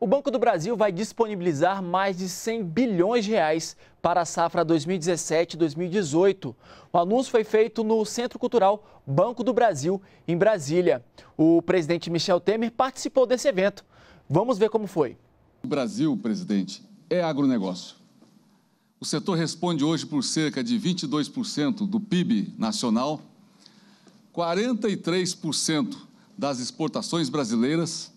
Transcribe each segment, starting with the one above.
O Banco do Brasil vai disponibilizar mais de 100 bilhões de reais para a safra 2017-2018. O anúncio foi feito no Centro Cultural Banco do Brasil, em Brasília. O presidente Michel Temer participou desse evento. Vamos ver como foi. O Brasil, presidente, é agronegócio. O setor responde hoje por cerca de 22% do PIB nacional, 43% das exportações brasileiras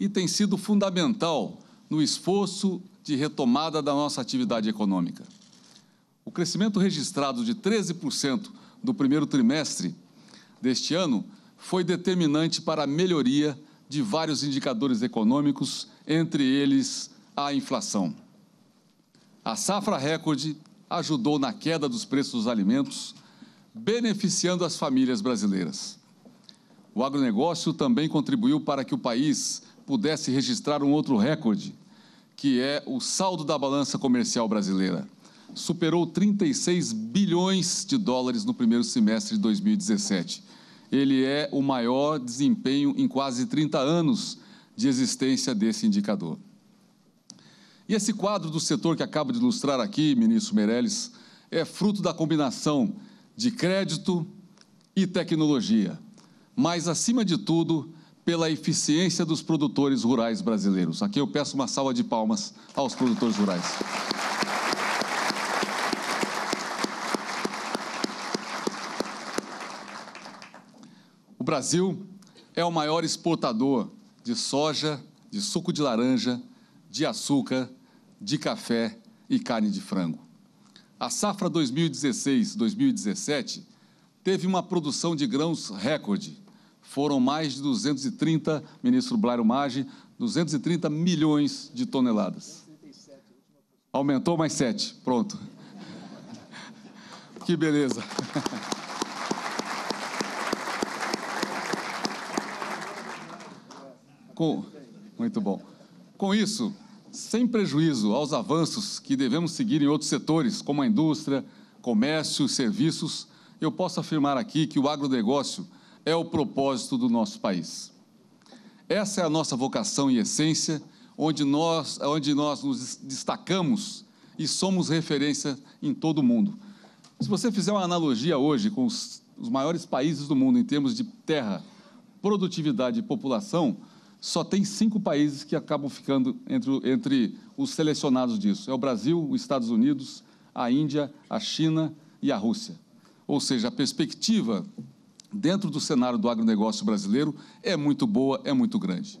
e tem sido fundamental no esforço de retomada da nossa atividade econômica. O crescimento registrado de 13% do primeiro trimestre deste ano foi determinante para a melhoria de vários indicadores econômicos, entre eles a inflação. A safra recorde ajudou na queda dos preços dos alimentos, beneficiando as famílias brasileiras. O agronegócio também contribuiu para que o país pudesse registrar um outro recorde, que é o saldo da balança comercial brasileira. Superou 36 bilhões de dólares no primeiro semestre de 2017. Ele é o maior desempenho em quase 30 anos de existência desse indicador. E esse quadro do setor que acabo de ilustrar aqui, ministro Meirelles, é fruto da combinação de crédito e tecnologia, mas, acima de tudo, pela eficiência dos produtores rurais brasileiros. Aqui eu peço uma salva de palmas aos produtores rurais. O Brasil é o maior exportador de soja, de suco de laranja, de açúcar, de café e carne de frango. A safra 2016-2017 teve uma produção de grãos recorde, foram mais de 230, ministro Blairo Maggi, 230 milhões de toneladas. Aumentou mais 7, pronto. Que beleza. Com, muito bom. Com isso, sem prejuízo aos avanços que devemos seguir em outros setores, como a indústria, comércio, serviços, eu posso afirmar aqui que o agronegócio é o propósito do nosso país. Essa é a nossa vocação e essência, onde nós, onde nós nos destacamos e somos referência em todo o mundo. Se você fizer uma analogia hoje com os, os maiores países do mundo em termos de terra, produtividade e população, só tem cinco países que acabam ficando entre, entre os selecionados disso. É o Brasil, os Estados Unidos, a Índia, a China e a Rússia. Ou seja, a perspectiva dentro do cenário do agronegócio brasileiro é muito boa, é muito grande.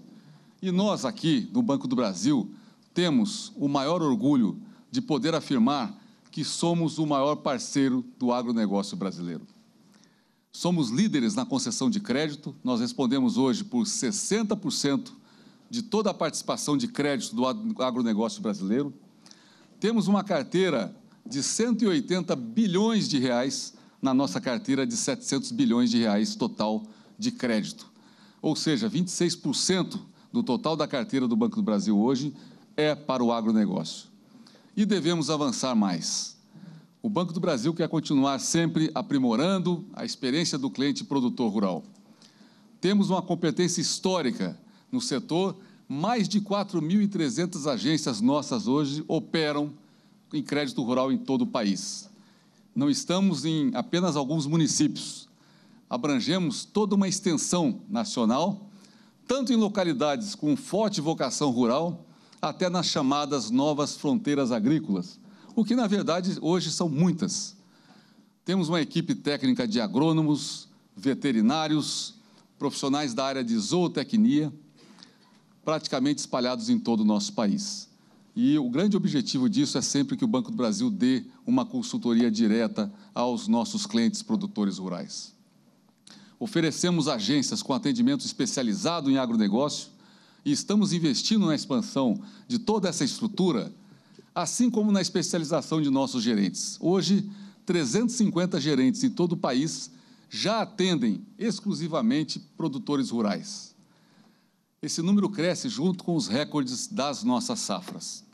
E nós aqui, no Banco do Brasil, temos o maior orgulho de poder afirmar que somos o maior parceiro do agronegócio brasileiro. Somos líderes na concessão de crédito, nós respondemos hoje por 60% de toda a participação de crédito do agronegócio brasileiro. Temos uma carteira de 180 bilhões de reais na nossa carteira de 700 bilhões de reais total de crédito. Ou seja, 26% do total da carteira do Banco do Brasil hoje é para o agronegócio. E devemos avançar mais. O Banco do Brasil quer continuar sempre aprimorando a experiência do cliente produtor rural. Temos uma competência histórica no setor, mais de 4.300 agências nossas hoje operam em crédito rural em todo o país não estamos em apenas alguns municípios. Abrangemos toda uma extensão nacional, tanto em localidades com forte vocação rural, até nas chamadas novas fronteiras agrícolas, o que na verdade hoje são muitas. Temos uma equipe técnica de agrônomos, veterinários, profissionais da área de zootecnia, praticamente espalhados em todo o nosso país. E o grande objetivo disso é sempre que o Banco do Brasil dê uma consultoria direta aos nossos clientes produtores rurais. Oferecemos agências com atendimento especializado em agronegócio e estamos investindo na expansão de toda essa estrutura, assim como na especialização de nossos gerentes. Hoje, 350 gerentes em todo o país já atendem exclusivamente produtores rurais. Esse número cresce junto com os recordes das nossas safras.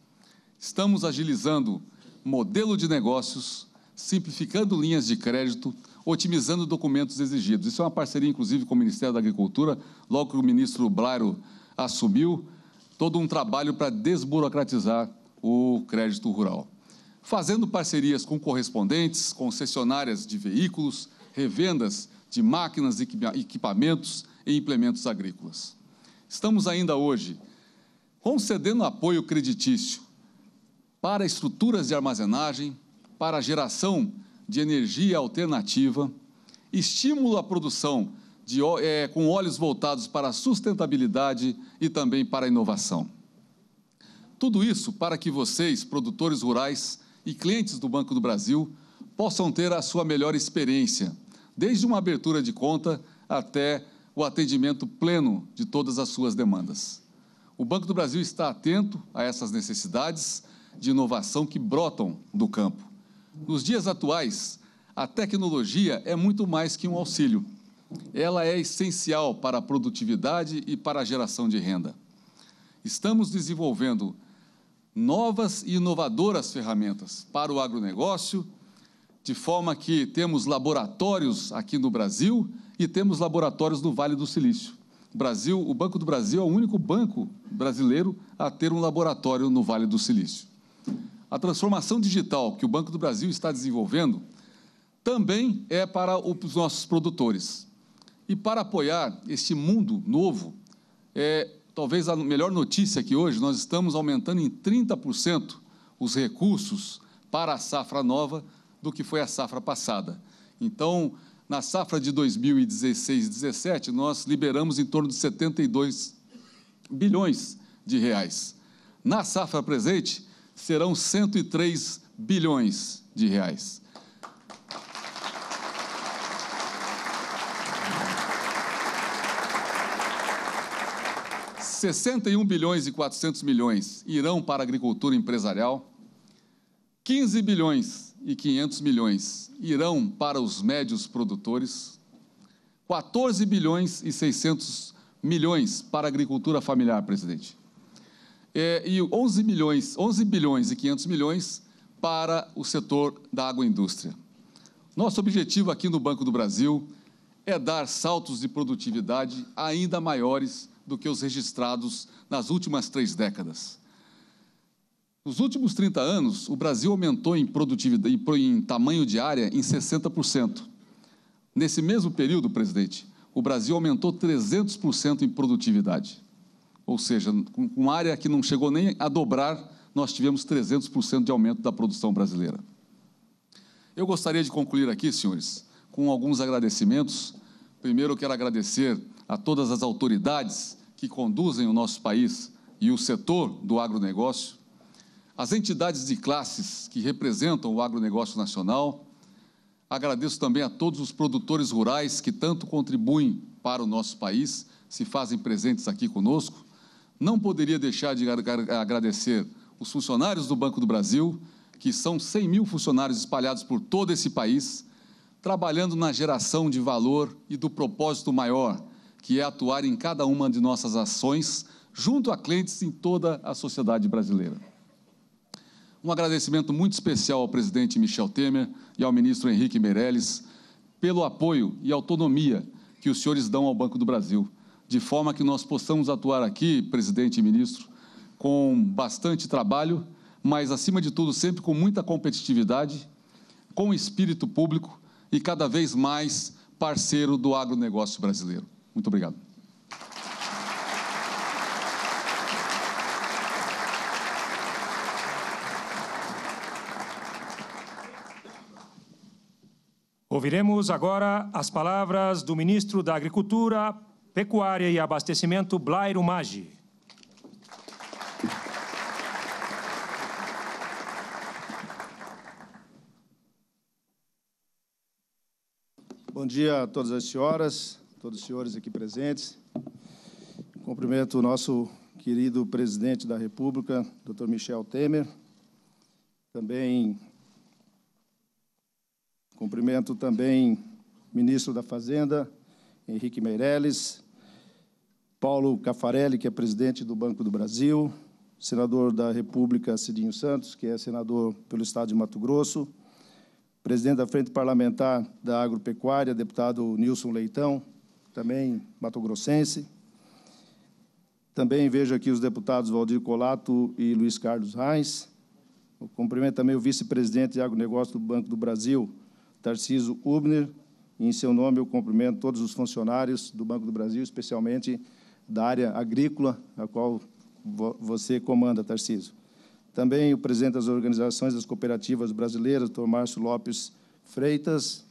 Estamos agilizando modelo de negócios, simplificando linhas de crédito, otimizando documentos exigidos. Isso é uma parceria, inclusive, com o Ministério da Agricultura, logo que o ministro Blairo assumiu, todo um trabalho para desburocratizar o crédito rural. Fazendo parcerias com correspondentes, concessionárias de veículos, revendas de máquinas, equipamentos e implementos agrícolas estamos ainda hoje concedendo apoio creditício para estruturas de armazenagem, para geração de energia alternativa, estímulo à produção de, é, com olhos voltados para a sustentabilidade e também para a inovação. Tudo isso para que vocês, produtores rurais e clientes do Banco do Brasil, possam ter a sua melhor experiência, desde uma abertura de conta até o atendimento pleno de todas as suas demandas. O Banco do Brasil está atento a essas necessidades de inovação que brotam do campo. Nos dias atuais, a tecnologia é muito mais que um auxílio. Ela é essencial para a produtividade e para a geração de renda. Estamos desenvolvendo novas e inovadoras ferramentas para o agronegócio, de forma que temos laboratórios aqui no Brasil e temos laboratórios no Vale do Silício. O Brasil, o Banco do Brasil é o único banco brasileiro a ter um laboratório no Vale do Silício. A transformação digital que o Banco do Brasil está desenvolvendo também é para os nossos produtores. E para apoiar este mundo novo, é talvez a melhor notícia que hoje nós estamos aumentando em 30% os recursos para a safra nova do que foi a safra passada. Então, na safra de 2016-17, nós liberamos em torno de 72 bilhões de reais. Na safra presente, serão 103 bilhões de reais. R$ 61 bilhões e 400 milhões irão para a agricultura empresarial, 15 bilhões e 500 milhões irão para os médios produtores, 14 bilhões e 600 milhões para a agricultura familiar, presidente. É, e 11 bilhões, 11 bilhões e 500 milhões para o setor da agroindústria. Nosso objetivo aqui no Banco do Brasil é dar saltos de produtividade ainda maiores do que os registrados nas últimas três décadas. Nos últimos 30 anos, o Brasil aumentou em produtividade, em tamanho de área em 60%. Nesse mesmo período, presidente, o Brasil aumentou 300% em produtividade. Ou seja, uma área que não chegou nem a dobrar, nós tivemos 300% de aumento da produção brasileira. Eu gostaria de concluir aqui, senhores, com alguns agradecimentos. Primeiro, eu quero agradecer a todas as autoridades que conduzem o nosso país e o setor do agronegócio as entidades de classes que representam o agronegócio nacional. Agradeço também a todos os produtores rurais que tanto contribuem para o nosso país, se fazem presentes aqui conosco. Não poderia deixar de agradecer os funcionários do Banco do Brasil, que são 100 mil funcionários espalhados por todo esse país, trabalhando na geração de valor e do propósito maior, que é atuar em cada uma de nossas ações junto a clientes em toda a sociedade brasileira. Um agradecimento muito especial ao presidente Michel Temer e ao ministro Henrique Meirelles pelo apoio e autonomia que os senhores dão ao Banco do Brasil, de forma que nós possamos atuar aqui, presidente e ministro, com bastante trabalho, mas, acima de tudo, sempre com muita competitividade, com espírito público e cada vez mais parceiro do agronegócio brasileiro. Muito obrigado. Ouviremos agora as palavras do ministro da Agricultura, Pecuária e Abastecimento, Blairo Maggi. Bom dia a todas as senhoras, todos os senhores aqui presentes. Cumprimento o nosso querido presidente da República, Dr. Michel Temer, também Cumprimento também ministro da Fazenda, Henrique Meirelles, Paulo Cafarelli, que é presidente do Banco do Brasil, senador da República Cidinho Santos, que é senador pelo Estado de Mato Grosso, presidente da Frente Parlamentar da Agropecuária, deputado Nilson Leitão, também mato-grossense. Também vejo aqui os deputados Valdir Colato e Luiz Carlos Reis. cumprimento também o vice-presidente de agronegócio do Banco do Brasil, Tarciso Ubner. Em seu nome, eu cumprimento todos os funcionários do Banco do Brasil, especialmente da área agrícola, a qual você comanda, Tarciso. Também o presidente das organizações das cooperativas brasileiras, Dr. Márcio Lopes Freitas.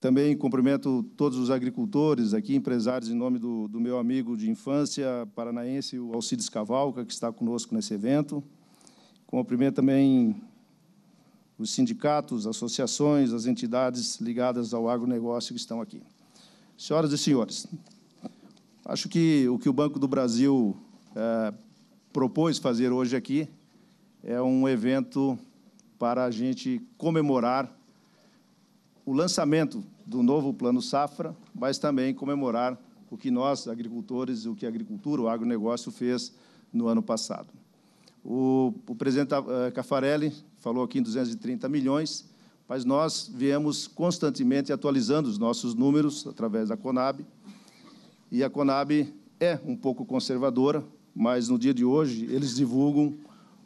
Também cumprimento todos os agricultores aqui, empresários, em nome do, do meu amigo de infância paranaense, o Alcides Cavalca, que está conosco nesse evento. Cumprimento também os sindicatos, associações, as entidades ligadas ao agronegócio que estão aqui. Senhoras e senhores, acho que o que o Banco do Brasil eh, propôs fazer hoje aqui é um evento para a gente comemorar o lançamento do novo Plano Safra, mas também comemorar o que nós, agricultores, o que a agricultura, o agronegócio fez no ano passado. O, o presidente ah, Cafarelli falou aqui em 230 milhões, mas nós viemos constantemente atualizando os nossos números através da Conab. E a Conab é um pouco conservadora, mas no dia de hoje eles divulgam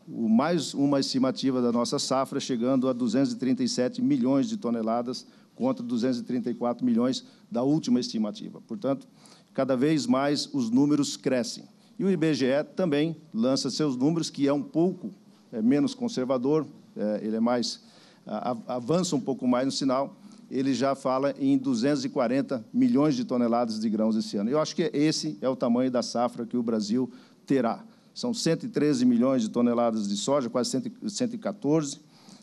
o mais uma estimativa da nossa safra, chegando a 237 milhões de toneladas contra 234 milhões da última estimativa. Portanto, cada vez mais os números crescem. E o IBGE também lança seus números, que é um pouco é, menos conservador, é, ele é mais avança um pouco mais no sinal, ele já fala em 240 milhões de toneladas de grãos esse ano. Eu acho que esse é o tamanho da safra que o Brasil terá. São 113 milhões de toneladas de soja, quase 114,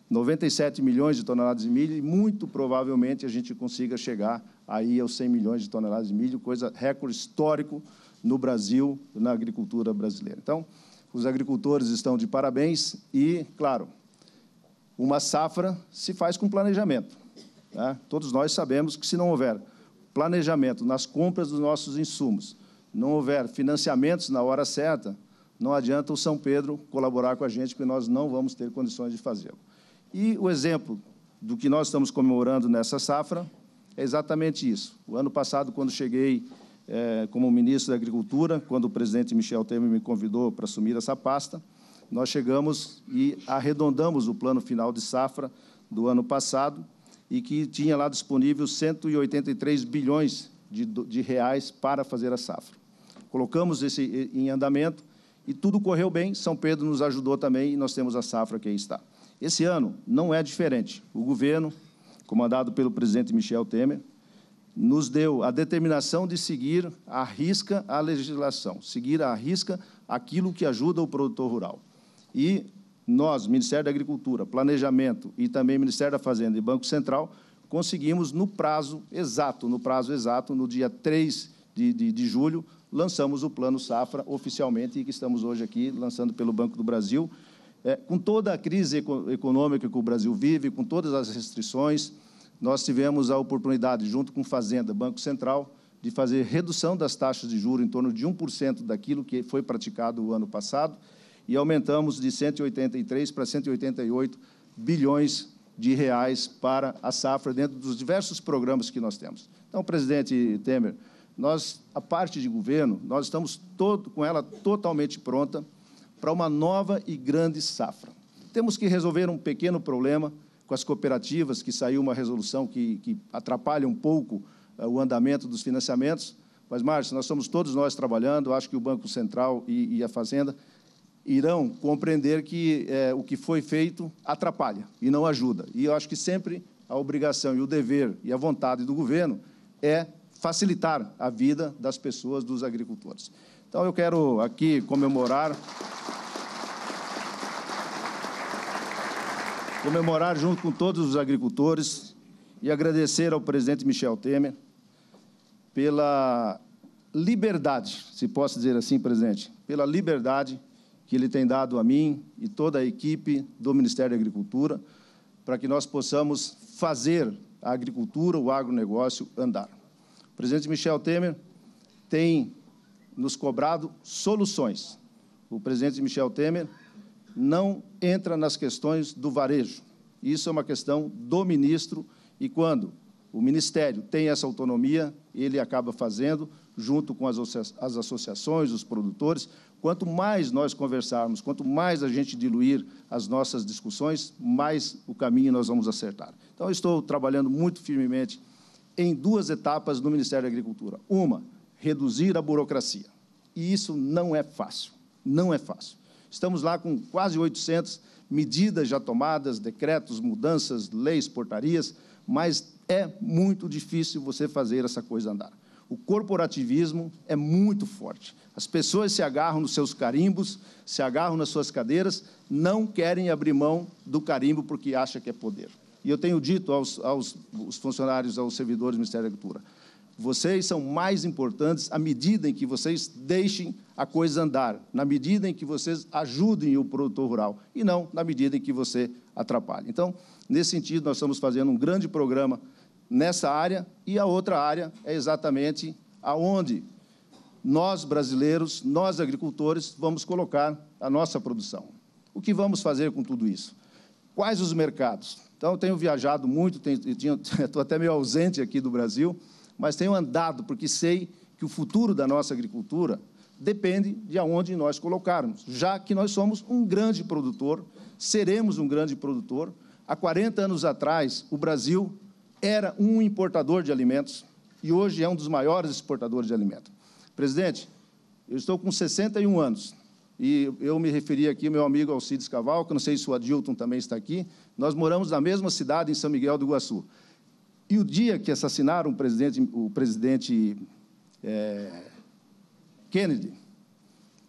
97 milhões de toneladas de milho, e muito provavelmente a gente consiga chegar aí aos 100 milhões de toneladas de milho, coisa recorde histórico no Brasil, na agricultura brasileira. Então, os agricultores estão de parabéns e, claro, uma safra se faz com planejamento. Né? Todos nós sabemos que se não houver planejamento nas compras dos nossos insumos, não houver financiamentos na hora certa, não adianta o São Pedro colaborar com a gente, porque nós não vamos ter condições de fazê-lo. E o exemplo do que nós estamos comemorando nessa safra é exatamente isso. O ano passado, quando cheguei é, como ministro da Agricultura, quando o presidente Michel Temer me convidou para assumir essa pasta, nós chegamos e arredondamos o plano final de safra do ano passado e que tinha lá disponível 183 bilhões de, de reais para fazer a safra. Colocamos esse em andamento e tudo correu bem. São Pedro nos ajudou também e nós temos a safra que aí está. Esse ano não é diferente. O governo, comandado pelo presidente Michel Temer, nos deu a determinação de seguir à risca a legislação, seguir à risca aquilo que ajuda o produtor rural. E nós, Ministério da Agricultura, Planejamento e também Ministério da Fazenda e Banco Central, conseguimos no prazo exato, no prazo exato, no dia 3 de, de, de julho, lançamos o Plano Safra oficialmente e que estamos hoje aqui lançando pelo Banco do Brasil. É, com toda a crise econômica que o Brasil vive, com todas as restrições, nós tivemos a oportunidade, junto com Fazenda, Banco Central, de fazer redução das taxas de juros em torno de 1% daquilo que foi praticado o ano passado e aumentamos de 183 para 188 bilhões de reais para a safra dentro dos diversos programas que nós temos. Então, presidente Temer, nós a parte de governo, nós estamos todo, com ela totalmente pronta para uma nova e grande safra. Temos que resolver um pequeno problema com as cooperativas, que saiu uma resolução que, que atrapalha um pouco uh, o andamento dos financiamentos. Mas, Márcio, nós somos todos nós trabalhando, acho que o Banco Central e, e a Fazenda irão compreender que eh, o que foi feito atrapalha e não ajuda. E eu acho que sempre a obrigação e o dever e a vontade do governo é facilitar a vida das pessoas, dos agricultores. Então, eu quero aqui comemorar comemorar junto com todos os agricultores e agradecer ao presidente Michel Temer pela liberdade, se posso dizer assim, presidente, pela liberdade que ele tem dado a mim e toda a equipe do Ministério da Agricultura para que nós possamos fazer a agricultura, o agronegócio andar. O presidente Michel Temer tem nos cobrado soluções. O presidente Michel Temer não entra nas questões do varejo. Isso é uma questão do ministro e quando o ministério tem essa autonomia, ele acaba fazendo junto com as, associações, os produtores. Quanto mais nós conversarmos, quanto mais a gente diluir as nossas discussões, mais o caminho nós vamos acertar. Então, estou trabalhando muito firmemente em duas etapas no Ministério da Agricultura. Uma, reduzir a burocracia. E isso não é fácil. Não é fácil. Estamos lá com quase 800 medidas já tomadas, decretos, mudanças, leis, portarias, mas é muito difícil você fazer essa coisa andar. O corporativismo é muito forte. As pessoas se agarram nos seus carimbos, se agarram nas suas cadeiras, não querem abrir mão do carimbo porque acha que é poder. E eu tenho dito aos, aos funcionários, aos servidores do Ministério da Agricultura, vocês são mais importantes à medida em que vocês deixem a coisa andar, na medida em que vocês ajudem o produtor rural e não na medida em que você atrapalha. Então, nesse sentido, nós estamos fazendo um grande programa nessa área e a outra área é exatamente aonde nós brasileiros, nós agricultores, vamos colocar a nossa produção. O que vamos fazer com tudo isso? Quais os mercados? Então, eu tenho viajado muito, estou até meio ausente aqui do Brasil, mas tenho andado porque sei que o futuro da nossa agricultura depende de aonde nós colocarmos, já que nós somos um grande produtor, seremos um grande produtor. Há 40 anos atrás, o Brasil era um importador de alimentos e hoje é um dos maiores exportadores de alimentos. Presidente, eu estou com 61 anos e eu me referi aqui ao meu amigo Alcides Cavalca, não sei se o Adilton também está aqui, nós moramos na mesma cidade, em São Miguel do Iguaçu. E o dia que assassinaram o presidente, o presidente é, Kennedy,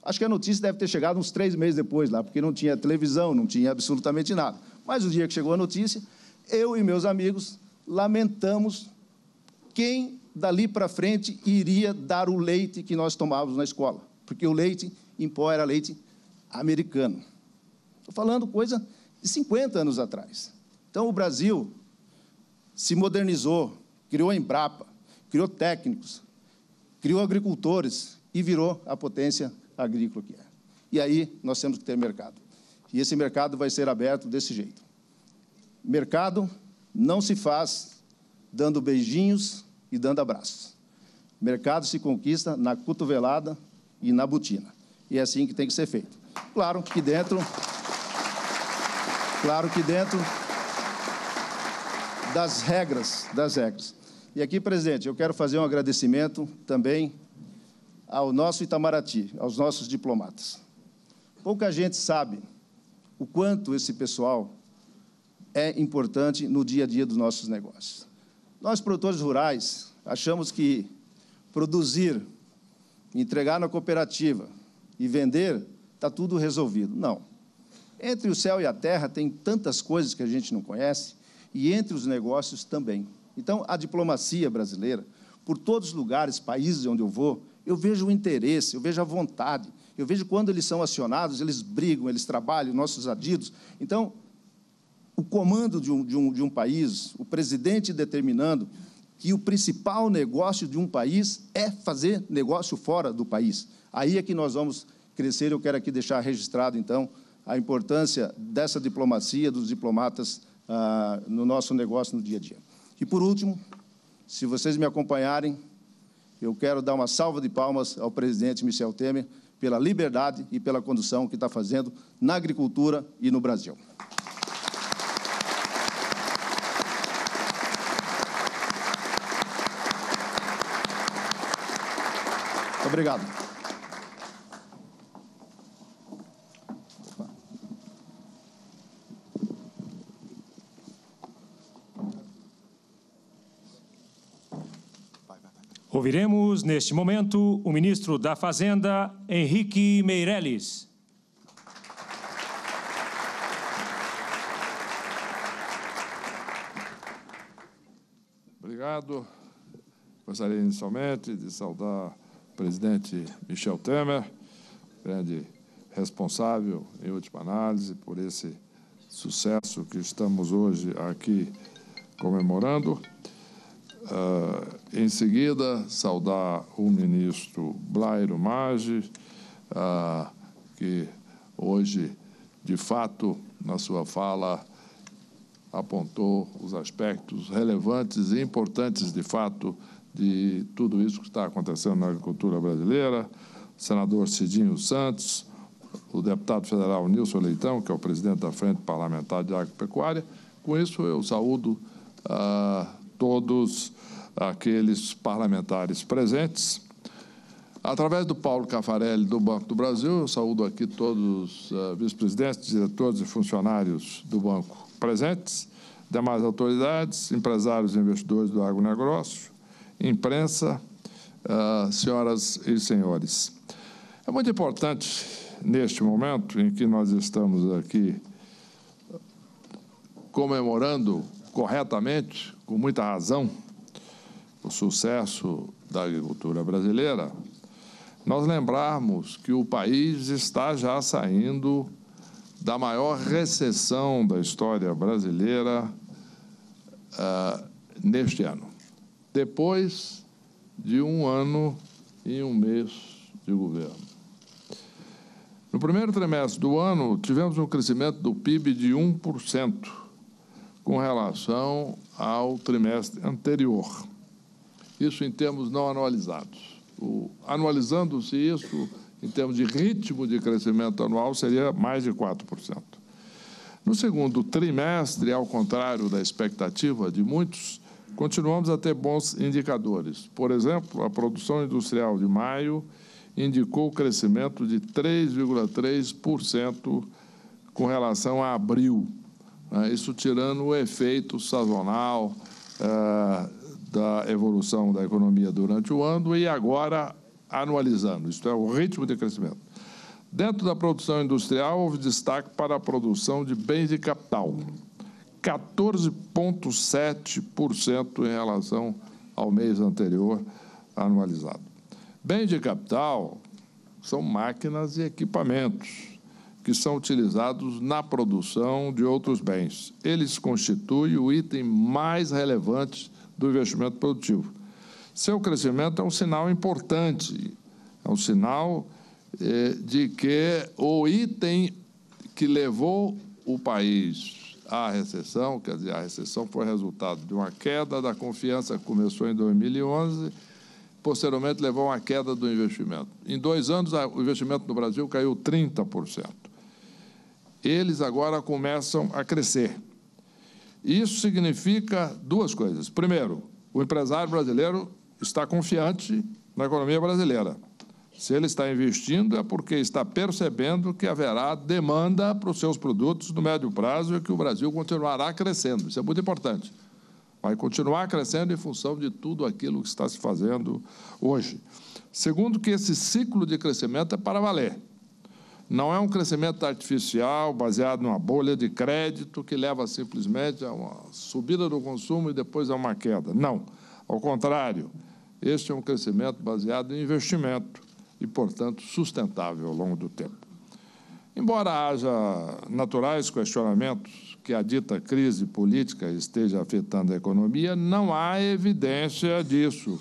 acho que a notícia deve ter chegado uns três meses depois lá, porque não tinha televisão, não tinha absolutamente nada. Mas o dia que chegou a notícia, eu e meus amigos lamentamos quem dali para frente iria dar o leite que nós tomávamos na escola, porque o leite em pó era leite americano. Estou falando coisa de 50 anos atrás. Então, o Brasil se modernizou, criou a Embrapa, criou técnicos, criou agricultores e virou a potência agrícola que é. E aí nós temos que ter mercado. E esse mercado vai ser aberto desse jeito. Mercado não se faz dando beijinhos e dando abraços. Mercado se conquista na cotovelada e na botina. E é assim que tem que ser feito. Claro que dentro. Claro que dentro das regras, das regras. E aqui, presidente, eu quero fazer um agradecimento também ao nosso Itamaraty, aos nossos diplomatas. Pouca gente sabe o quanto esse pessoal é importante no dia a dia dos nossos negócios. Nós, produtores rurais, achamos que produzir, entregar na cooperativa e vender, está tudo resolvido. Não. Entre o céu e a terra tem tantas coisas que a gente não conhece e entre os negócios também. Então, a diplomacia brasileira, por todos os lugares, países onde eu vou, eu vejo o interesse, eu vejo a vontade, eu vejo quando eles são acionados, eles brigam, eles trabalham, nossos adidos. Então, o comando de um, de um, de um país, o presidente determinando que o principal negócio de um país é fazer negócio fora do país. Aí é que nós vamos crescer. Eu quero aqui deixar registrado, então, a importância dessa diplomacia, dos diplomatas ah, no nosso negócio no dia a dia. E por último, se vocês me acompanharem, eu quero dar uma salva de palmas ao presidente Michel Temer pela liberdade e pela condução que está fazendo na agricultura e no Brasil. Obrigado. Ouviremos, neste momento, o ministro da Fazenda, Henrique Meirelles. Obrigado. Gostaria inicialmente de saudar o presidente Michel Temer, grande responsável, em última análise, por esse sucesso que estamos hoje aqui comemorando. Uh, em seguida, saudar o ministro Blairo Maggi, ah, que hoje, de fato, na sua fala, apontou os aspectos relevantes e importantes, de fato, de tudo isso que está acontecendo na agricultura brasileira. O senador Cidinho Santos, o deputado federal Nilson Leitão, que é o presidente da Frente Parlamentar de Agropecuária. Com isso, eu saúdo a ah, todos aqueles parlamentares presentes. Através do Paulo Cafarelli, do Banco do Brasil, eu saúdo aqui todos os uh, eh, vice-presidentes, diretores e funcionários do banco presentes, demais autoridades, empresários e investidores do agronegócio, imprensa, uh, senhoras e senhores. É muito importante, neste momento em que nós estamos aqui comemorando corretamente, com muita razão, o sucesso da agricultura brasileira, nós lembrarmos que o país está já saindo da maior recessão da história brasileira uh, neste ano, depois de um ano e um mês de governo. No primeiro trimestre do ano, tivemos um crescimento do PIB de 1% com relação ao trimestre anterior isso em termos não anualizados. anualizando-se isso, em termos de ritmo de crescimento anual, seria mais de 4%. No segundo trimestre, ao contrário da expectativa de muitos, continuamos a ter bons indicadores. Por exemplo, a produção industrial de maio indicou crescimento de 3,3% com relação a abril. Né? Isso tirando o efeito sazonal eh, da evolução da economia durante o ano e agora anualizando, isto é, o ritmo de crescimento. Dentro da produção industrial, houve destaque para a produção de bens de capital, 14,7% em relação ao mês anterior anualizado. Bens de capital são máquinas e equipamentos que são utilizados na produção de outros bens. Eles constituem o item mais relevante do investimento produtivo. Seu crescimento é um sinal importante, é um sinal é, de que o item que levou o país à recessão, quer dizer, a recessão foi resultado de uma queda da confiança que começou em 2011, posteriormente levou a uma queda do investimento. Em dois anos, o investimento no Brasil caiu 30%. Eles agora começam a crescer. Isso significa duas coisas. Primeiro, o empresário brasileiro está confiante na economia brasileira. Se ele está investindo, é porque está percebendo que haverá demanda para os seus produtos no médio prazo e que o Brasil continuará crescendo. Isso é muito importante. Vai continuar crescendo em função de tudo aquilo que está se fazendo hoje. Segundo, que esse ciclo de crescimento é para valer. Não é um crescimento artificial baseado numa bolha de crédito que leva simplesmente a uma subida do consumo e depois a uma queda. Não. Ao contrário, este é um crescimento baseado em investimento e, portanto, sustentável ao longo do tempo. Embora haja naturais questionamentos que a dita crise política esteja afetando a economia, não há evidência disso.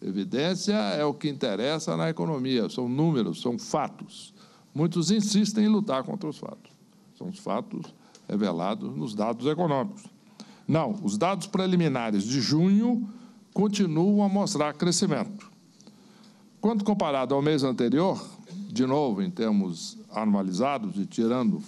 Evidência é o que interessa na economia, são números, são fatos. Muitos insistem em lutar contra os fatos. São os fatos revelados nos dados econômicos. Não, os dados preliminares de junho continuam a mostrar crescimento. Quando comparado ao mês anterior, de novo, em termos anualizados e tirando,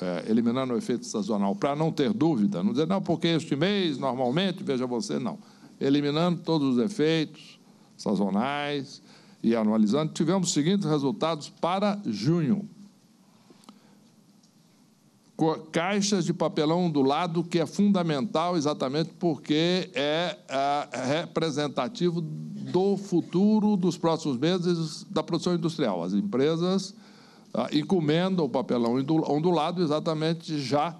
é, eliminando o efeito sazonal, para não ter dúvida, não dizer, não, porque este mês, normalmente, veja você, não. Eliminando todos os efeitos sazonais, e anualizando, tivemos os seguintes resultados para junho. Caixas de papelão do lado, que é fundamental exatamente porque é, é, é representativo do futuro dos próximos meses da produção industrial. As empresas ah, encomendam o papelão ondulado exatamente já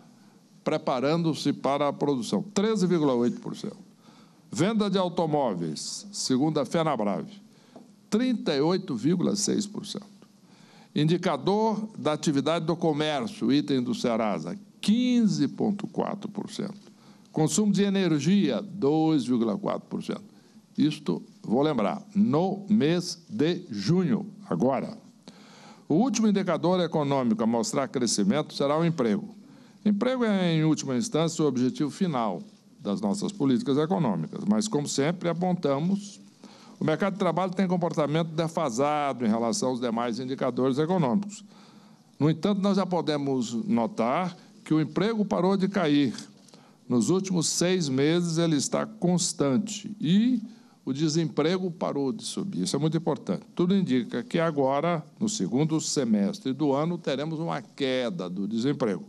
preparando-se para a produção. 13,8%. Venda de automóveis, segundo a Fenabrave, 38,6%. Indicador da atividade do comércio, item do Serasa, 15,4%. Consumo de energia, 2,4%. Isto, vou lembrar, no mês de junho, agora. O último indicador econômico a mostrar crescimento será o emprego. Emprego é, em última instância, o objetivo final das nossas políticas econômicas, mas, como sempre, apontamos o mercado de trabalho tem comportamento defasado em relação aos demais indicadores econômicos. No entanto, nós já podemos notar que o emprego parou de cair. Nos últimos seis meses, ele está constante e o desemprego parou de subir. Isso é muito importante. Tudo indica que agora, no segundo semestre do ano, teremos uma queda do desemprego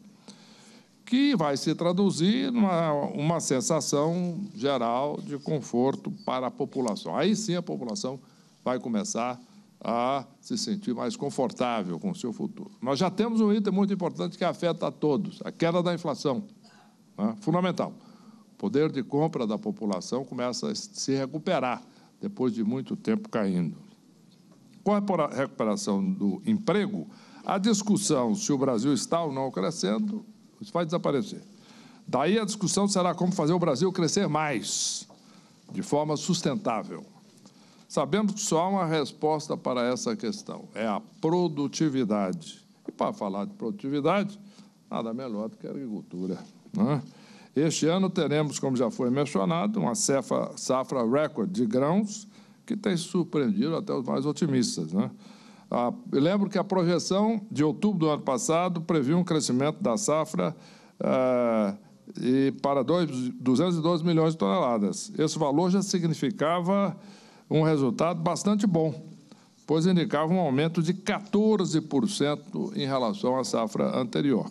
que vai se traduzir numa uma sensação geral de conforto para a população. Aí sim a população vai começar a se sentir mais confortável com o seu futuro. Nós já temos um item muito importante que afeta a todos, a queda da inflação, né? fundamental. O poder de compra da população começa a se recuperar depois de muito tempo caindo. Com a recuperação do emprego, a discussão se o Brasil está ou não crescendo isso vai desaparecer. Daí a discussão será como fazer o Brasil crescer mais, de forma sustentável. Sabemos que só há uma resposta para essa questão: é a produtividade. E para falar de produtividade, nada melhor do que a agricultura. Né? Este ano teremos, como já foi mencionado, uma safra recorde de grãos que tem surpreendido até os mais otimistas. Né? Ah, eu lembro que a projeção de outubro do ano passado previu um crescimento da safra ah, e para dois, 212 milhões de toneladas. Esse valor já significava um resultado bastante bom, pois indicava um aumento de 14% em relação à safra anterior,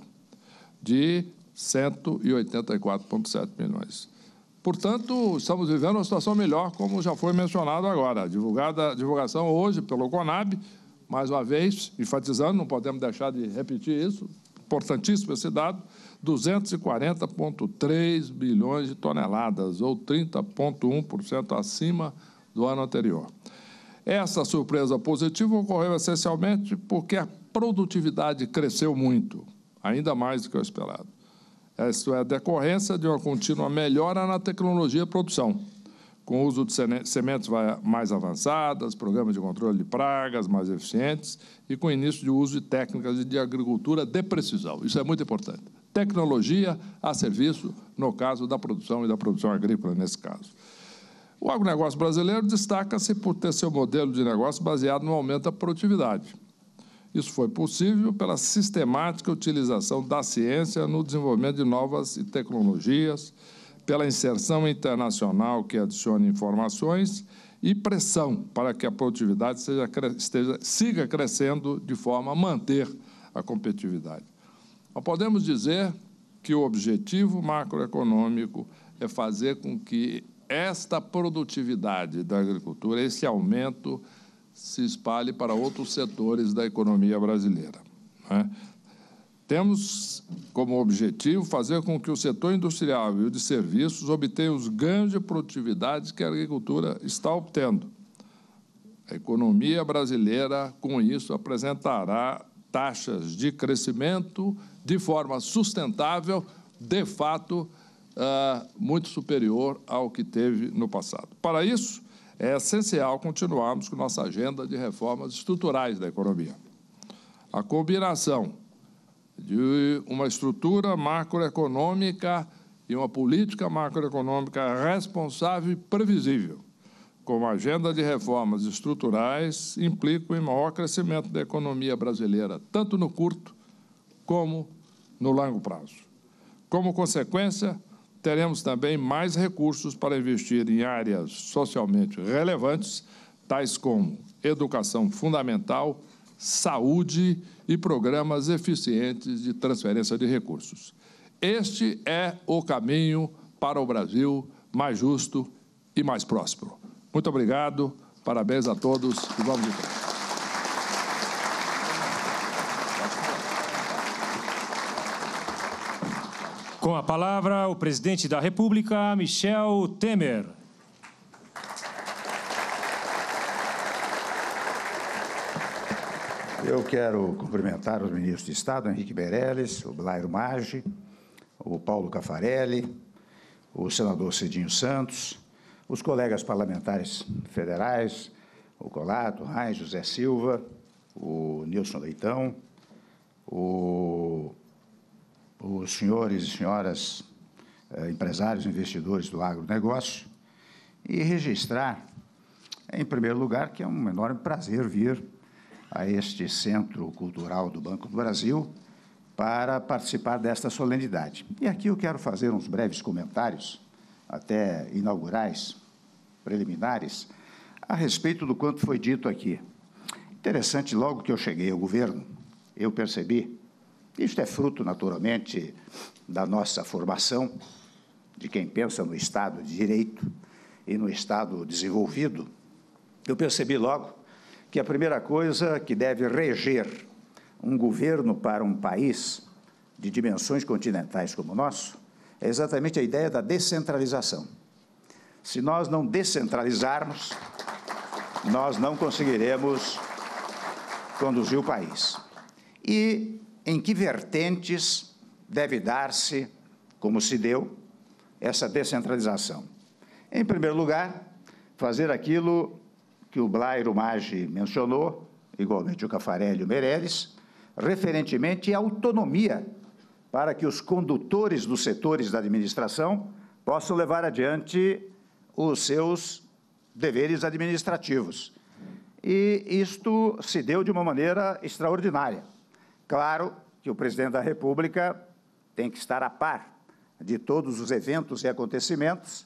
de 184,7 milhões. Portanto, estamos vivendo uma situação melhor, como já foi mencionado agora. Divulgada, divulgação hoje pelo CONAB, mais uma vez, enfatizando, não podemos deixar de repetir isso, importantíssimo esse dado, 240,3 bilhões de toneladas, ou 30,1% acima do ano anterior. Essa surpresa positiva ocorreu essencialmente porque a produtividade cresceu muito, ainda mais do que o esperado. Isso é decorrência de uma contínua melhora na tecnologia e produção com o uso de sementes mais avançadas, programas de controle de pragas mais eficientes e com o início de uso de técnicas de agricultura de precisão. Isso é muito importante. Tecnologia a serviço, no caso da produção e da produção agrícola, nesse caso. O agronegócio brasileiro destaca-se por ter seu modelo de negócio baseado no aumento da produtividade. Isso foi possível pela sistemática utilização da ciência no desenvolvimento de novas tecnologias, pela inserção internacional que adicione informações e pressão para que a produtividade seja, esteja, siga crescendo de forma a manter a competitividade. Nós podemos dizer que o objetivo macroeconômico é fazer com que esta produtividade da agricultura, esse aumento, se espalhe para outros setores da economia brasileira. é? Temos como objetivo fazer com que o setor industrial e o de serviços obtenham os ganhos de produtividade que a agricultura está obtendo. A economia brasileira, com isso, apresentará taxas de crescimento de forma sustentável, de fato, uh, muito superior ao que teve no passado. Para isso, é essencial continuarmos com nossa agenda de reformas estruturais da economia. A combinação de uma estrutura macroeconômica e uma política macroeconômica responsável e previsível, como agenda de reformas estruturais, implicam em maior crescimento da economia brasileira, tanto no curto como no longo prazo. Como consequência, teremos também mais recursos para investir em áreas socialmente relevantes, tais como educação fundamental, saúde e programas eficientes de transferência de recursos. Este é o caminho para o Brasil mais justo e mais próspero. Muito obrigado, parabéns a todos e vamos em frente. Com a palavra, o presidente da República, Michel Temer. Eu quero cumprimentar os ministros de Estado, Henrique Meirelles, o Blairo Maggi, o Paulo Cafarelli, o senador Cidinho Santos, os colegas parlamentares federais, o Colato, o Raiz, José Silva, o Nilson Leitão, o, os senhores e senhoras eh, empresários, investidores do agronegócio, e registrar, em primeiro lugar, que é um enorme prazer vir a este Centro Cultural do Banco do Brasil para participar desta solenidade. E aqui eu quero fazer uns breves comentários, até inaugurais, preliminares, a respeito do quanto foi dito aqui. Interessante, logo que eu cheguei ao governo, eu percebi, isto é fruto, naturalmente, da nossa formação, de quem pensa no Estado de Direito e no Estado desenvolvido, eu percebi logo que a primeira coisa que deve reger um governo para um país de dimensões continentais como o nosso é exatamente a ideia da descentralização. Se nós não descentralizarmos, nós não conseguiremos conduzir o país. E em que vertentes deve dar-se, como se deu, essa descentralização? Em primeiro lugar, fazer aquilo que o Blairo Maggi mencionou, igualmente o Cafarelli e o Meirelles, referentemente à autonomia para que os condutores dos setores da administração possam levar adiante os seus deveres administrativos. E isto se deu de uma maneira extraordinária. Claro que o presidente da República tem que estar a par de todos os eventos e acontecimentos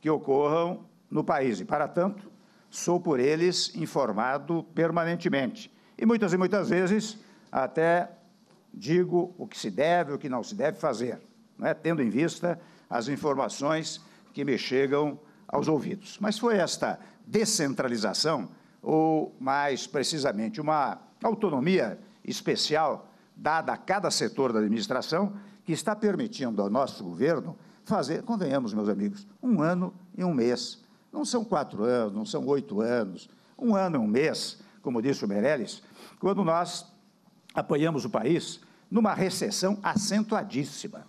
que ocorram no país. E, para tanto, Sou por eles informado permanentemente. E muitas e muitas vezes até digo o que se deve, o que não se deve fazer, né? tendo em vista as informações que me chegam aos ouvidos. Mas foi esta descentralização, ou mais precisamente, uma autonomia especial dada a cada setor da administração, que está permitindo ao nosso governo fazer, convenhamos, meus amigos, um ano e um mês não são quatro anos, não são oito anos, um ano e um mês, como disse o Meirelles, quando nós apoiamos o país numa recessão acentuadíssima.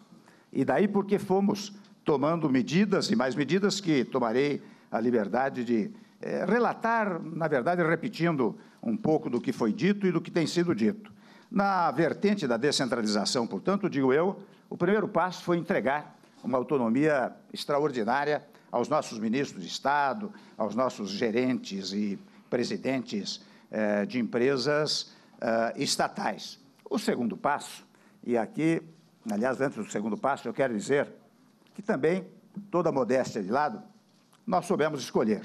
E daí porque fomos tomando medidas e mais medidas que tomarei a liberdade de é, relatar, na verdade, repetindo um pouco do que foi dito e do que tem sido dito. Na vertente da descentralização, portanto, digo eu, o primeiro passo foi entregar uma autonomia extraordinária aos nossos ministros de Estado, aos nossos gerentes e presidentes eh, de empresas eh, estatais. O segundo passo, e aqui, aliás, antes do segundo passo, eu quero dizer que também, toda a modéstia de lado, nós soubemos escolher.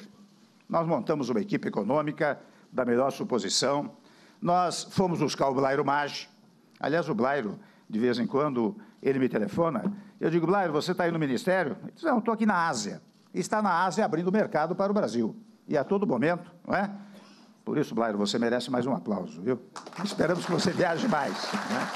Nós montamos uma equipe econômica da melhor suposição, nós fomos buscar o Blairo Maggi, aliás, o Blairo, de vez em quando, ele me telefona, eu digo, Blairo, você está aí no Ministério? Ele diz, não, estou aqui na Ásia está na Ásia abrindo mercado para o Brasil. E a todo momento, não é? Por isso, Blairo, você merece mais um aplauso, viu? Esperamos que você viaje mais. Né?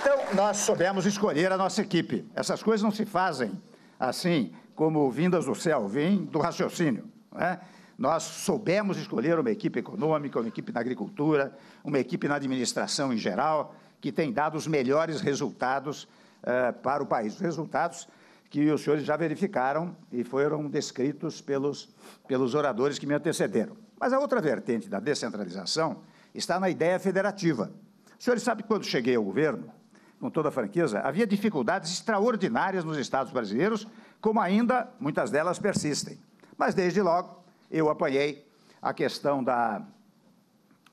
Então, nós soubemos escolher a nossa equipe. Essas coisas não se fazem assim, como vindas do céu, vêm do raciocínio. Né? Nós soubemos escolher uma equipe econômica, uma equipe na agricultura, uma equipe na administração em geral, que tem dado os melhores resultados uh, para o país. Resultados que os senhores já verificaram e foram descritos pelos, pelos oradores que me antecederam. Mas a outra vertente da descentralização está na ideia federativa. Os senhores sabem que quando cheguei ao governo, com toda a franqueza, havia dificuldades extraordinárias nos estados brasileiros, como ainda muitas delas persistem. Mas desde logo eu apanhei a questão da,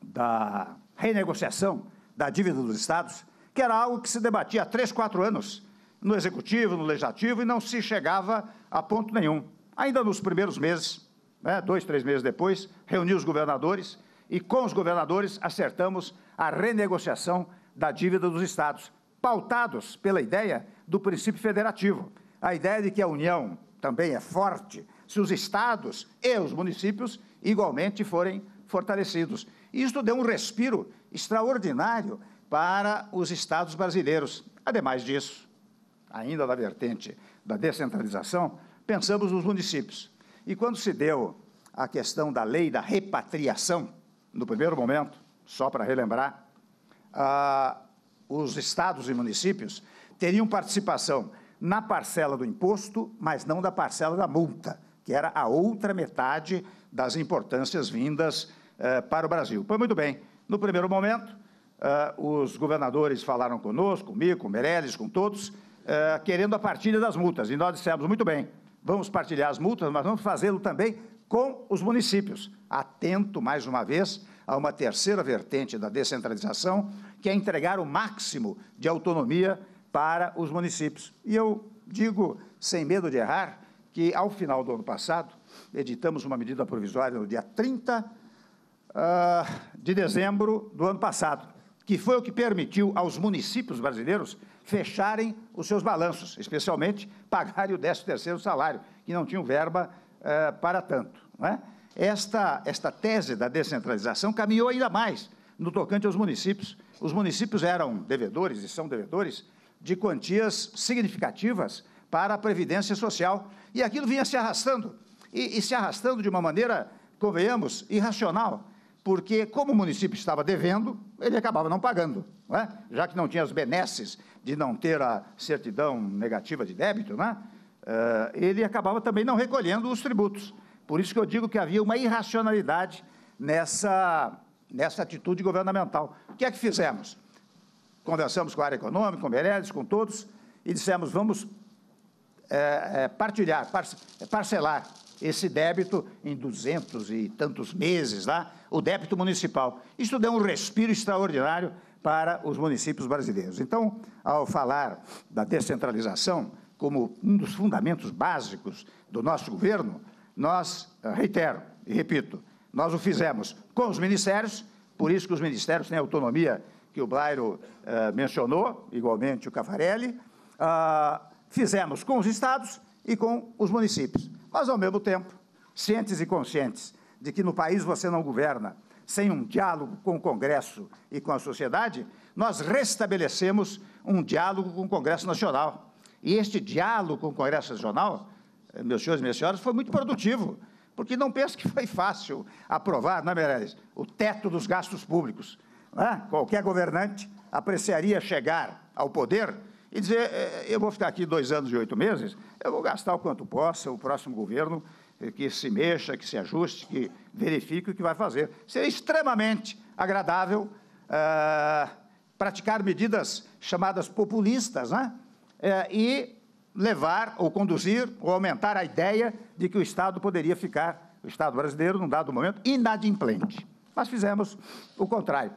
da renegociação da dívida dos estados, que era algo que se debatia há três, quatro anos no executivo, no legislativo, e não se chegava a ponto nenhum. Ainda nos primeiros meses, né, dois, três meses depois, reuni os governadores e com os governadores acertamos a renegociação da dívida dos estados, pautados pela ideia do princípio federativo, a ideia de que a União também é forte se os estados e os municípios igualmente forem fortalecidos. Isto deu um respiro extraordinário para os estados brasileiros. Ademais disso, ainda da vertente da descentralização, pensamos nos municípios. E quando se deu a questão da lei da repatriação, no primeiro momento, só para relembrar, ah, os estados e municípios teriam participação na parcela do imposto, mas não da parcela da multa, que era a outra metade das importâncias vindas eh, para o Brasil. Pois muito bem, no primeiro momento, eh, os governadores falaram conosco, comigo, com Meirelles, com todos, eh, querendo a partilha das multas. E nós dissemos, muito bem, vamos partilhar as multas, mas vamos fazê-lo também com os municípios. Atento, mais uma vez, a uma terceira vertente da descentralização, que é entregar o máximo de autonomia para os municípios. E eu digo, sem medo de errar, que ao final do ano passado, editamos uma medida provisória no dia 30 uh, ah, de dezembro do ano passado, que foi o que permitiu aos municípios brasileiros fecharem os seus balanços, especialmente pagarem o 13 terceiro salário, que não tinham verba eh, para tanto. É? Esta, esta tese da descentralização caminhou ainda mais no tocante aos municípios. Os municípios eram devedores, e são devedores, de quantias significativas para a Previdência Social. E aquilo vinha se arrastando, e, e se arrastando de uma maneira, convenhamos, irracional porque como o município estava devendo, ele acabava não pagando, não é? já que não tinha as benesses de não ter a certidão negativa de débito, uh, ele acabava também não recolhendo os tributos. Por isso que eu digo que havia uma irracionalidade nessa, nessa atitude governamental. O que é que fizemos? Conversamos com a área econômica, com o Meirelles, com todos, e dissemos, vamos é, é, partilhar, par, parcelar esse débito em duzentos e tantos meses, lá, tá? o débito municipal. Isso deu um respiro extraordinário para os municípios brasileiros. Então, ao falar da descentralização como um dos fundamentos básicos do nosso governo, nós, eh, reitero e repito, nós o fizemos com os ministérios, por isso que os ministérios têm autonomia que o Blairo uh, mencionou, igualmente o Cafarelli, uh, fizemos com os estados e com os municípios mas ao mesmo tempo, cientes e conscientes de que no país você não governa sem um diálogo com o Congresso e com a sociedade, nós restabelecemos um diálogo com o Congresso Nacional. E este diálogo com o Congresso Nacional, eh, meus senhores e minhas senhoras, foi muito produtivo, porque não penso que foi fácil aprovar, não é, Meirelles, o teto dos gastos públicos. É? Qualquer governante apreciaria chegar ao poder e dizer, é, é, eu vou ficar aqui dois anos e oito meses, eu vou gastar o quanto possa, o próximo governo eh, que se mexa, que se ajuste, que verifique o que vai fazer. Seria extremamente agradável ah, praticar medidas chamadas populistas né? É, e levar ou conduzir ou aumentar a ideia de que o Estado poderia ficar, o Estado brasileiro, num dado momento, inadimplente. Mas fizemos o contrário.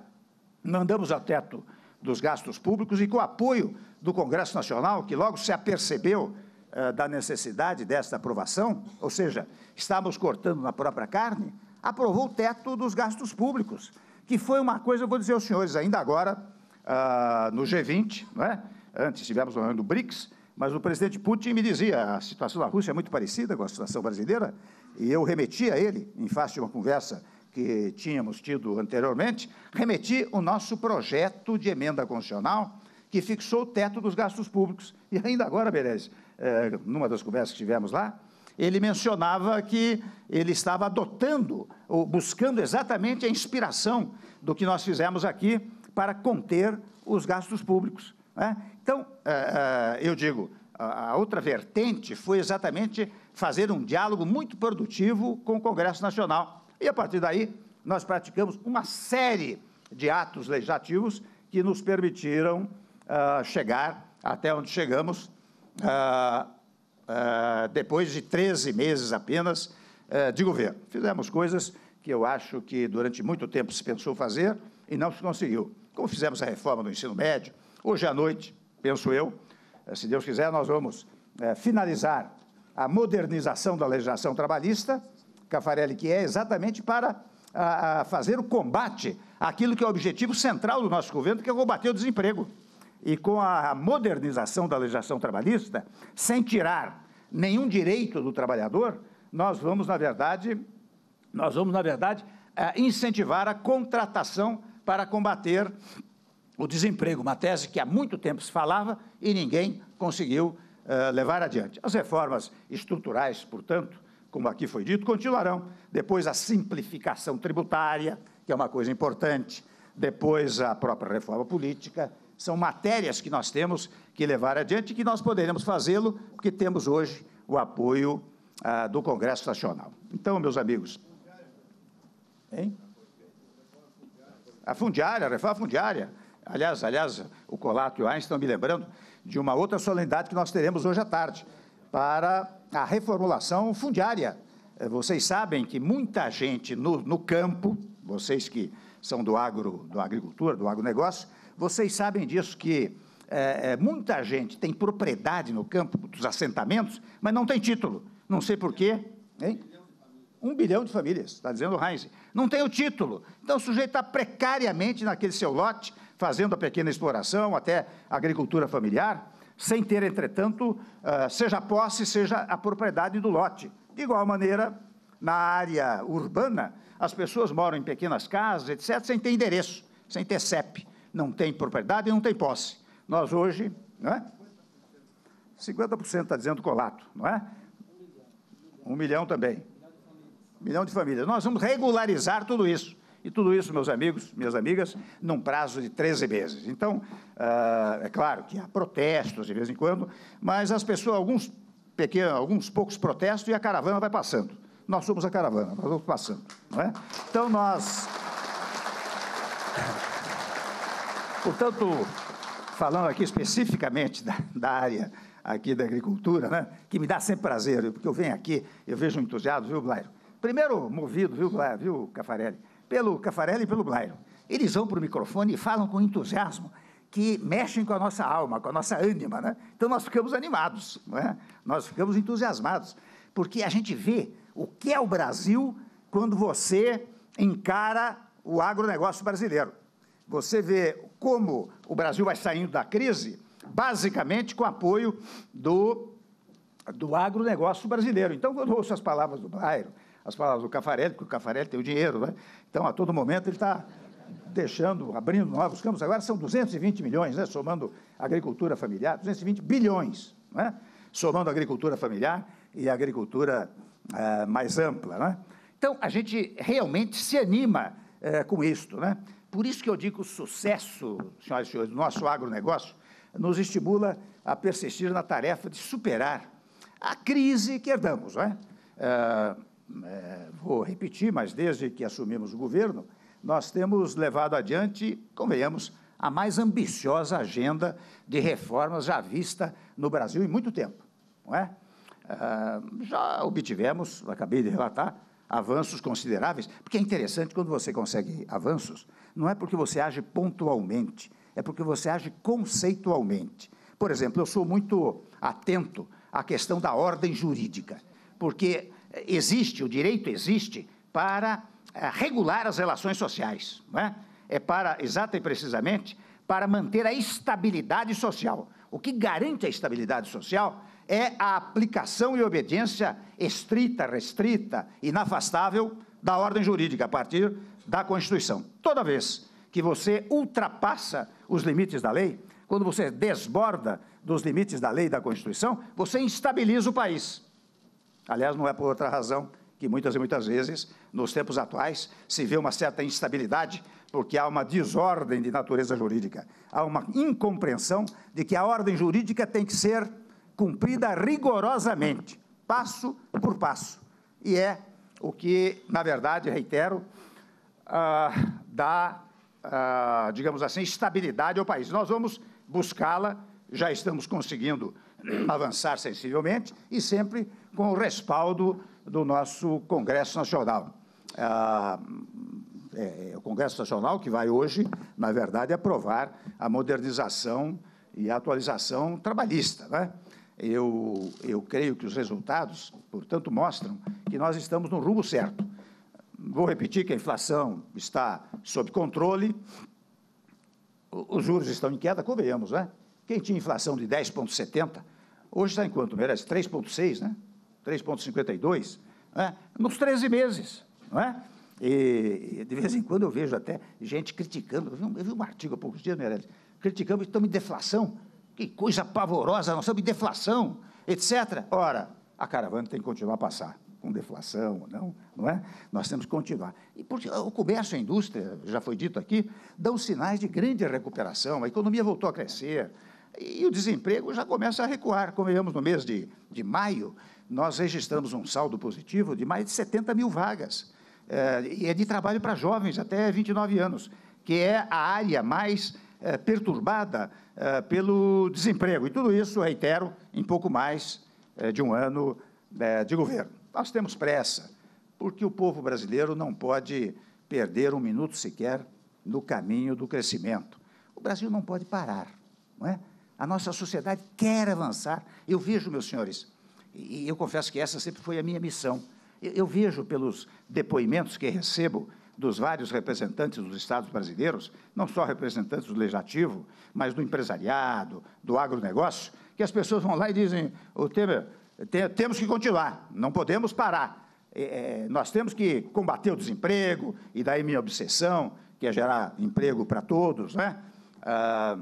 Mandamos a teto dos gastos públicos e com o apoio do Congresso Nacional, que logo se apercebeu eh, da necessidade desta aprovação, ou seja, estávamos cortando na própria carne, aprovou o teto dos gastos públicos, que foi uma coisa, eu vou dizer aos senhores, ainda agora, ah, no G20, não é? antes tivemos falando do BRICS, mas o presidente Putin me dizia, a situação da Rússia é muito parecida com a situação brasileira, e eu remeti a ele, em face de uma conversa que tínhamos tido anteriormente, remeti o nosso projeto de emenda constitucional que fixou o teto dos gastos públicos. E ainda agora, beleza, é, numa das conversas que tivemos lá, ele mencionava que ele estava adotando, ou buscando exatamente a inspiração do que nós fizemos aqui para conter os gastos públicos. Né? Então, é, é, eu digo, a outra vertente foi exatamente fazer um diálogo muito produtivo com o Congresso Nacional e a partir daí, nós praticamos uma série de atos legislativos que nos permitiram uh, chegar até onde chegamos, uh, uh, depois de 13 meses apenas eh, de governo. Fizemos coisas que eu acho que durante muito tempo se pensou fazer e não se conseguiu. Como fizemos a reforma do ensino médio, hoje à noite, penso eu, eh, se Deus quiser, nós vamos eh, finalizar a modernização da legislação trabalhista Cafarelli, que é exatamente para a, a fazer o combate àquilo que é o objetivo central do nosso governo, que é combater o desemprego. E com a modernização da legislação trabalhista, sem tirar nenhum direito do trabalhador, nós vamos, na verdade, nós vamos, na verdade, incentivar a contratação para combater o desemprego, uma tese que há muito tempo se falava e ninguém conseguiu eh, levar adiante. As reformas estruturais, portanto, como aqui foi dito, continuarão. Depois a simplificação tributária, que é uma coisa importante, depois a própria reforma política, são matérias que nós temos que levar adiante e que nós poderemos fazê-lo, porque temos hoje o apoio ah, do Congresso Nacional. Então, meus amigos. Hein? A fundiária, a reforma fundiária. Aliás, aliás, o Colato e o Einstein estão me lembrando de uma outra solenidade que nós teremos hoje à tarde para a reformulação fundiária. Eh, vocês sabem que muita gente no, no campo, vocês que são do agro, da agricultura, do agronegócio, vocês sabem disso que é, muita gente tem propriedade no campo dos assentamentos, mas não tem título. Não sei por quê. Hein? Um bilhão de famílias, está dizendo o Heinz. Não tem o título. Então, o sujeito está precariamente naquele seu lote, fazendo a pequena exploração, até agricultura familiar, sem ter, entretanto, ah, seja a posse, seja a propriedade do lote. De igual maneira, na área urbana, as pessoas moram em pequenas casas, etc., sem ter endereço, sem ter CEP. Não tem propriedade e não tem posse. Nós hoje, não é? 50% está dizendo colato, não é? Um milhão também. Um milhão de famílias. Nós vamos regularizar tudo isso. E tudo isso, meus amigos, minhas amigas, num prazo de 13 meses. Então, uh, é claro que há protestos de vez em quando, mas as pessoas, alguns pequenos, alguns poucos protestos e a caravana vai passando. Nós somos a caravana, nós vamos passando. Não é? Então, nós. Portanto, falando aqui especificamente da, da área aqui da agricultura, né? que me dá sempre prazer, porque eu venho aqui, eu vejo um entusiasmo, viu, Blairo? Primeiro movido, viu, Blairo, viu, Cafarelli? pelo Cafarelli e pelo Blairo. Eles vão para o microfone e falam com entusiasmo que mexem com a nossa alma, com a nossa ânima. Né? Então nós ficamos animados, né? nós ficamos entusiasmados, porque a gente vê o que é o Brasil quando você encara o agronegócio brasileiro. Você vê como o Brasil vai saindo da crise, basicamente com apoio do, do agronegócio brasileiro. Então, quando eu ouço as palavras do Blairo, as palavras do Cafarelli, porque o Cafarelli tem o dinheiro, né? Então, a todo momento, ele está deixando, abrindo novos campos. Agora são 220 milhões, né? somando agricultura familiar, 220 bilhões, né? somando agricultura familiar e agricultura é, mais ampla. Né? Então, a gente realmente se anima é, com isto. Né? Por isso que eu digo o sucesso, senhoras e senhores, do nosso agronegócio nos estimula a persistir na tarefa de superar a crise que herdamos. não É, eh, é, vou repetir, mas desde que assumimos o governo, nós temos levado adiante, convenhamos, a mais ambiciosa agenda de reformas já vista no Brasil em muito tempo, não é? Ah, já obtivemos, acabei de relatar, avanços consideráveis, porque é interessante quando você consegue avanços, não é porque você age pontualmente, é porque você age conceitualmente. Por exemplo, eu sou muito atento à questão da ordem jurídica, porque existe, o direito existe para eh, regular as relações sociais, não é? É para, exata e precisamente, para manter a estabilidade social. O que garante a estabilidade social é a aplicação e obediência estrita, restrita, inafastável da ordem jurídica a partir da Constituição. Toda vez que você ultrapassa os limites da lei, quando você desborda dos limites da lei e da Constituição, você instabiliza o país. Aliás, não é por outra razão que muitas e muitas vezes, nos tempos atuais, se vê uma certa instabilidade, porque há uma desordem de natureza jurídica. Há uma incompreensão de que a ordem jurídica tem que ser cumprida rigorosamente, passo por passo. E é o que, na verdade, reitero, ah, dá, ah, digamos assim, estabilidade ao país. Nós vamos buscá-la, já estamos conseguindo avançar sensivelmente e sempre com o respaldo do nosso Congresso Nacional. Ah, é, é o Congresso Nacional que vai hoje, na verdade, aprovar a modernização e a atualização trabalhista. Né? Eu, eu creio que os resultados, portanto, mostram que nós estamos no rumo certo. Vou repetir que a inflação está sob controle, os juros estão em queda, convenhamos, né? Quem tinha inflação de 10,70 Hoje está em quanto? Merece 3,6, né? 3,52, né? nos 13 meses, não é? E, de vez em quando eu vejo até gente criticando, eu vi um, eu vi um artigo há poucos dias, Meirelles, criticando, estamos em deflação, que coisa pavorosa, nós estamos em deflação, etc. Ora, a caravana tem que continuar a passar, com deflação ou não, não é? Nós temos que continuar. E porque o comércio e a indústria, já foi dito aqui, dão sinais de grande recuperação, a economia voltou a crescer, e o desemprego já começa a recuar. Como vemos no mês de, de maio, nós registramos um saldo positivo de mais de 70 mil vagas. É, e é de trabalho para jovens até 29 anos, que é a área mais é, perturbada é, pelo desemprego. E tudo isso, reitero, em pouco mais de um ano de governo. Nós temos pressa, porque o povo brasileiro não pode perder um minuto sequer no caminho do crescimento. O Brasil não pode parar, não é? A nossa sociedade quer avançar. Eu vejo, meus senhores, e eu confesso que essa sempre foi a minha missão. Eu vejo pelos depoimentos que recebo dos vários representantes dos estados brasileiros, não só representantes do legislativo, mas do empresariado, do agronegócio, que as pessoas vão lá e dizem: o Temer, temos que continuar, não podemos parar. É, é, nós temos que combater o desemprego, e daí minha obsessão, que é gerar emprego para todos, né? Ah,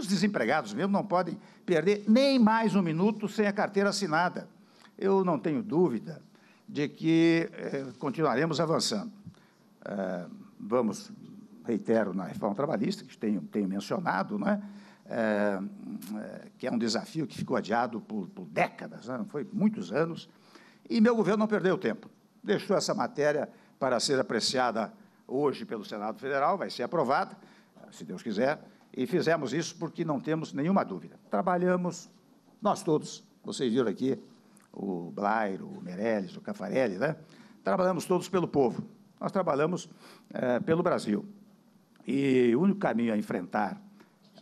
os desempregados mesmo não podem perder nem mais um minuto sem a carteira assinada. Eu não tenho dúvida de que eh, continuaremos avançando. Eh, vamos, reitero, na reforma trabalhista, que tenho, tenho mencionado, né? que é um desafio que ficou adiado por, por décadas, né? foi muitos anos, e meu governo não perdeu tempo. Deixou essa matéria para ser apreciada hoje pelo Senado Federal, vai ser aprovada, se Deus quiser, e fizemos isso porque não temos nenhuma dúvida. Trabalhamos, nós todos, vocês viram aqui, o Blairo, o Meirelles, o Cafarelli, né? Trabalhamos todos pelo povo. Nós trabalhamos é, pelo Brasil. E o único caminho a enfrentar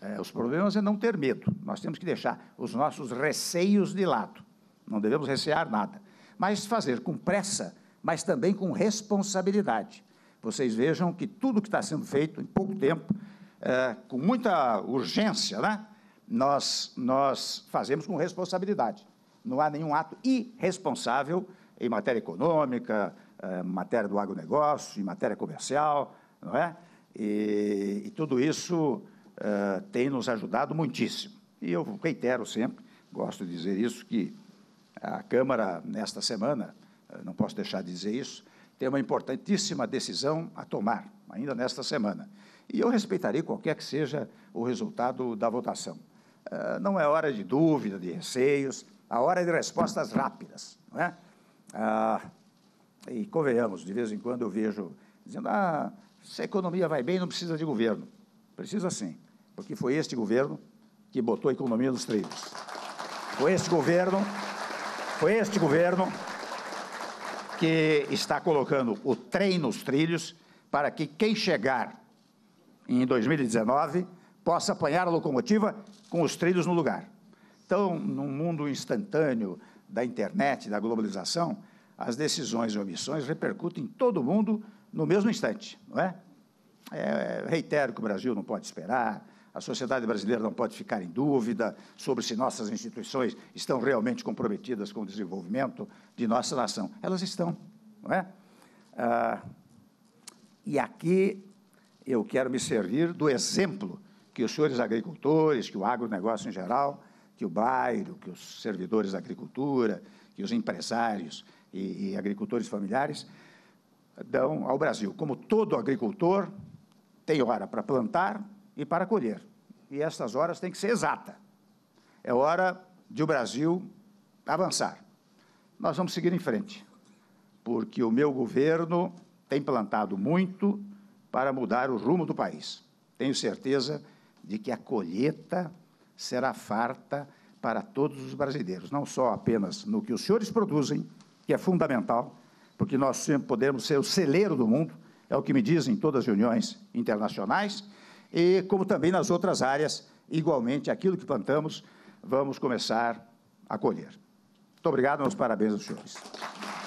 é, os problemas é não ter medo. Nós temos que deixar os nossos receios de lado. Não devemos recear nada. Mas fazer com pressa, mas também com responsabilidade. Vocês vejam que tudo que está sendo feito em pouco tempo é, com muita urgência, né? nós, nós fazemos com responsabilidade. Não há nenhum ato irresponsável em matéria econômica, é, em matéria do agronegócio, em matéria comercial, não é? E, e tudo isso é, tem nos ajudado muitíssimo. E eu reitero sempre, gosto de dizer isso, que a Câmara, nesta semana, é, não posso deixar de dizer isso, tem uma importantíssima decisão a tomar, ainda nesta semana. E eu respeitarei qualquer que seja o resultado da votação. Eh, não é hora de dúvida, de receios, a hora é de respostas rápidas. Não é? Ah, e convenhamos, de vez em quando eu vejo dizendo: ah, se a economia vai bem, não precisa de governo. Precisa sim, porque foi este governo que botou a economia nos trilhos. Foi este governo, foi este governo que está colocando o trem nos trilhos para que quem chegar em 2019, possa apanhar a locomotiva com os trilhos no lugar. Então, num mundo instantâneo da internet, da globalização, as decisões e omissões repercutem em todo mundo no mesmo instante, não é? é? Reitero que o Brasil não pode esperar, a sociedade brasileira não pode ficar em dúvida sobre se nossas instituições estão realmente comprometidas com o desenvolvimento de nossa nação. Elas estão, não é? Ah, e aqui eu quero me servir do exemplo que os senhores agricultores, que o agronegócio em geral, que o bairro, que os servidores da agricultura, que os empresários e, e agricultores familiares dão ao Brasil. Como todo agricultor, tem hora para plantar e para colher. E essas horas têm que ser exatas. É hora de o Brasil avançar. Nós vamos seguir em frente, porque o meu governo tem plantado muito para mudar o rumo do país. Tenho certeza de que a colheita será farta para todos os brasileiros, não só apenas no que os senhores produzem, que é fundamental, porque nós sempre podemos ser o celeiro do mundo, é o que me dizem todas as reuniões internacionais, e como também nas outras áreas, igualmente, aquilo que plantamos, vamos começar a colher. Muito obrigado, meus parabéns aos senhores.